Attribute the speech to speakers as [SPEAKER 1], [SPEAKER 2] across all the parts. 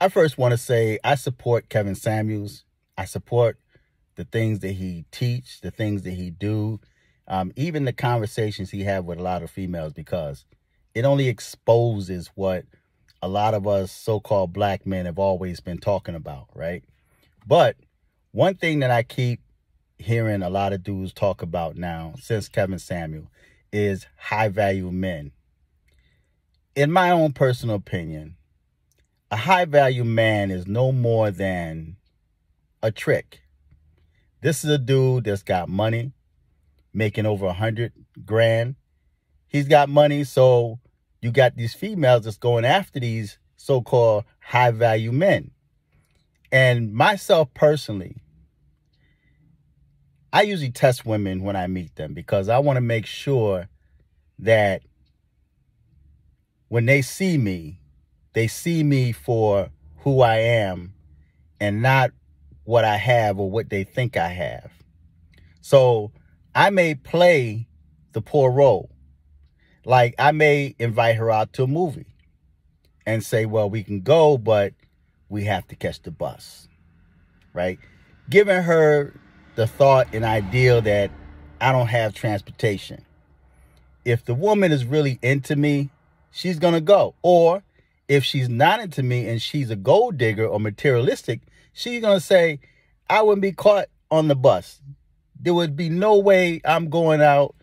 [SPEAKER 1] I first want to say I support Kevin Samuels. I support the things that he teach, the things that he do, um, even the conversations he have with a lot of females because it only exposes what a lot of us so-called black men have always been talking about, right? But one thing that I keep hearing a lot of dudes talk about now since Kevin Samuel is high value men. In my own personal opinion, a high value man is no more than a trick. This is a dude that's got money, making over a hundred grand. He's got money, so you got these females that's going after these so-called high value men. And myself personally, I usually test women when I meet them because I want to make sure that when they see me, they see me for who I am and not what I have or what they think I have. So I may play the poor role. Like I may invite her out to a movie and say, well, we can go, but we have to catch the bus, right? Giving her the thought and ideal that I don't have transportation. If the woman is really into me, she's going to go. Or if she's not into me and she's a gold digger or materialistic, she's going to say, I wouldn't be caught on the bus. There would be no way I'm going out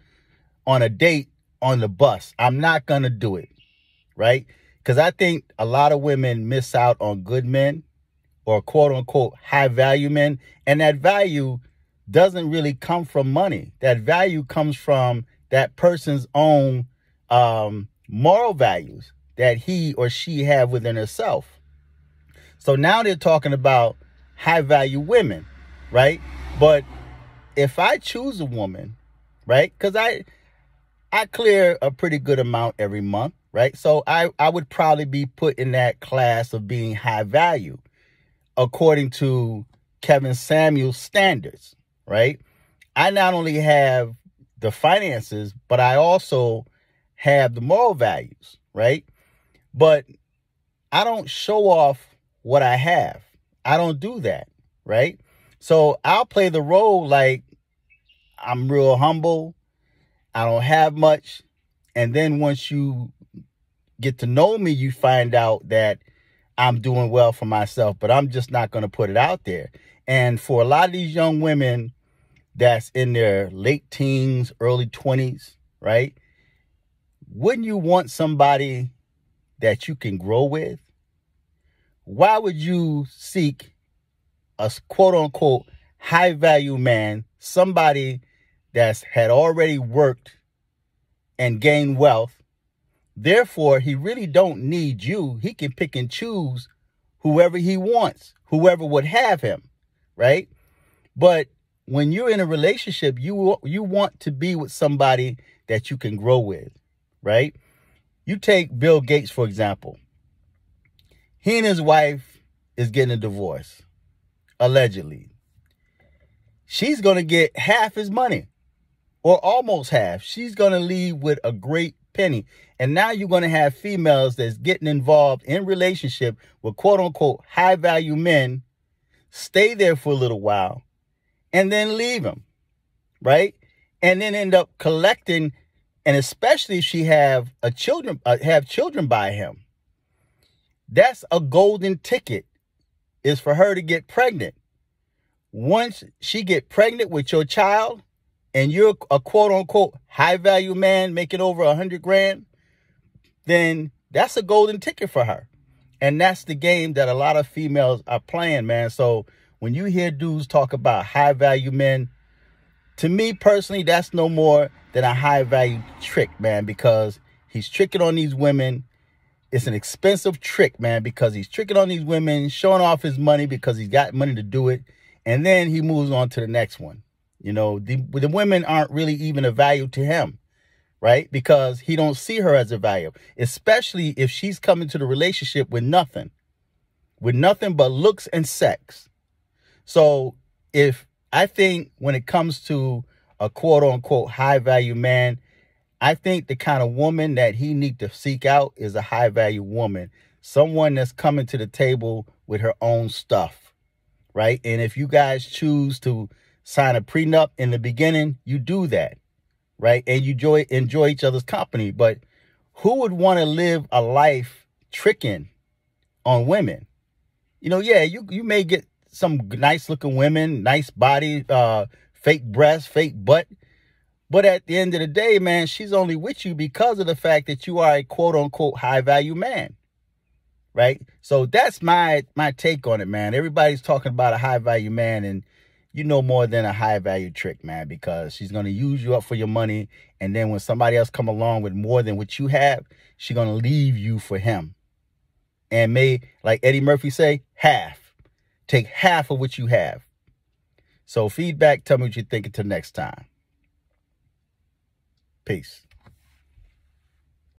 [SPEAKER 1] on a date on the bus. I'm not going to do it. Right? Because I think a lot of women miss out on good men or quote unquote high value men. And that value doesn't really come from money. That value comes from that person's own um, moral values, that he or she have within herself. So now they're talking about high value women, right? But if I choose a woman, right? Cuz I I clear a pretty good amount every month, right? So I I would probably be put in that class of being high value according to Kevin Samuel's standards, right? I not only have the finances, but I also have the moral values, right? But I don't show off what I have. I don't do that, right? So I'll play the role like I'm real humble. I don't have much. And then once you get to know me, you find out that I'm doing well for myself, but I'm just not going to put it out there. And for a lot of these young women that's in their late teens, early 20s, right? Wouldn't you want somebody that you can grow with, why would you seek a quote unquote high value man, somebody that's had already worked and gained wealth? Therefore, he really don't need you. He can pick and choose whoever he wants, whoever would have him, right? But when you're in a relationship, you you want to be with somebody that you can grow with, right? You take Bill Gates, for example. He and his wife is getting a divorce, allegedly. She's going to get half his money or almost half. She's going to leave with a great penny. And now you're going to have females that's getting involved in relationship with quote unquote high value men, stay there for a little while and then leave them. Right. And then end up collecting and especially if she have a children uh, have children by him that's a golden ticket is for her to get pregnant once she get pregnant with your child and you're a quote unquote high value man making over a hundred grand then that's a golden ticket for her and that's the game that a lot of females are playing man so when you hear dudes talk about high value men to me personally, that's no more than a high value trick, man, because he's tricking on these women. It's an expensive trick, man, because he's tricking on these women, showing off his money because he's got money to do it. And then he moves on to the next one. You know, the, the women aren't really even a value to him, right? Because he don't see her as a value, especially if she's coming to the relationship with nothing, with nothing but looks and sex. So if I think when it comes to a quote unquote high value man, I think the kind of woman that he need to seek out is a high value woman, someone that's coming to the table with her own stuff, right? And if you guys choose to sign a prenup in the beginning, you do that, right? And you enjoy enjoy each other's company. But who would want to live a life tricking on women? You know, yeah, you you may get some nice looking women, nice body, uh, fake breasts, fake butt. But at the end of the day, man, she's only with you because of the fact that you are a quote unquote high value man. Right. So that's my my take on it, man. Everybody's talking about a high value man and you know more than a high value trick, man, because she's going to use you up for your money. And then when somebody else come along with more than what you have, she's going to leave you for him. And may, like Eddie Murphy say, half. Take half of what you have. So feedback, tell me what you think until next time. Peace.